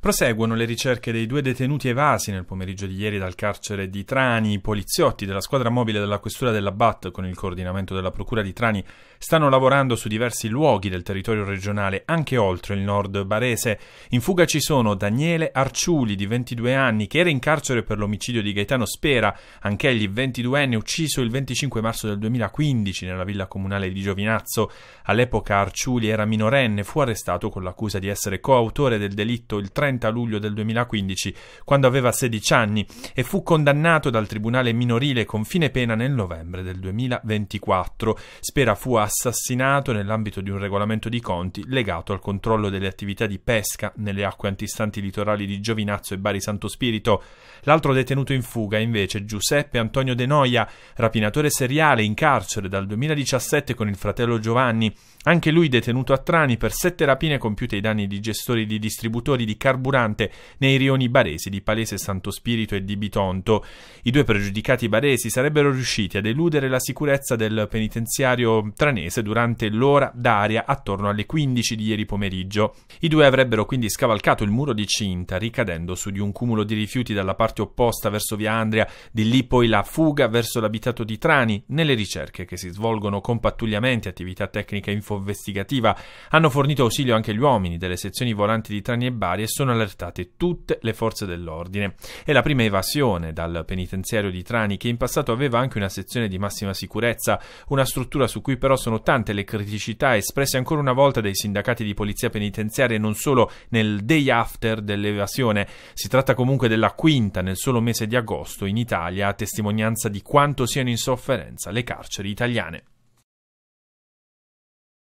Proseguono le ricerche dei due detenuti evasi nel pomeriggio di ieri dal carcere di Trani. I poliziotti della squadra mobile della questura dell'Abbat, con il coordinamento della procura di Trani, stanno lavorando su diversi luoghi del territorio regionale, anche oltre il nord barese. In fuga ci sono Daniele Arciuli, di 22 anni, che era in carcere per l'omicidio di Gaetano Spera, anch'egli 22enne, ucciso il 25 marzo del 2015 nella villa comunale di Giovinazzo. All'epoca Arciuli era minorenne, fu arrestato con l'accusa di essere coautore del delitto il 30 30 luglio del 2015, quando aveva 16 anni, e fu condannato dal tribunale minorile con fine pena nel novembre del 2024. Spera fu assassinato nell'ambito di un regolamento di conti legato al controllo delle attività di pesca nelle acque antistanti litorali di Giovinazzo e Bari Santo Spirito. L'altro detenuto in fuga, invece, Giuseppe Antonio De Noia, rapinatore seriale in carcere dal 2017 con il fratello Giovanni, anche lui detenuto a Trani per sette rapine compiute ai danni di gestori di distributori di carburante carburante nei rioni baresi di Palese Santo Spirito e di Bitonto. I due pregiudicati baresi sarebbero riusciti ad eludere la sicurezza del penitenziario tranese durante l'ora d'aria attorno alle 15 di ieri pomeriggio. I due avrebbero quindi scavalcato il muro di cinta, ricadendo su di un cumulo di rifiuti dalla parte opposta verso via Andria, di lì poi la fuga verso l'abitato di Trani, nelle ricerche che si svolgono con pattugliamenti, attività tecnica infoinvestigativa. Hanno fornito ausilio anche gli uomini delle sezioni volanti di Trani e Bari e sono sono allertate tutte le forze dell'ordine. È la prima evasione dal penitenziario di Trani che in passato aveva anche una sezione di massima sicurezza, una struttura su cui però sono tante le criticità espresse ancora una volta dai sindacati di polizia penitenziaria e non solo nel day after dell'evasione, si tratta comunque della quinta nel solo mese di agosto in Italia a testimonianza di quanto siano in sofferenza le carceri italiane.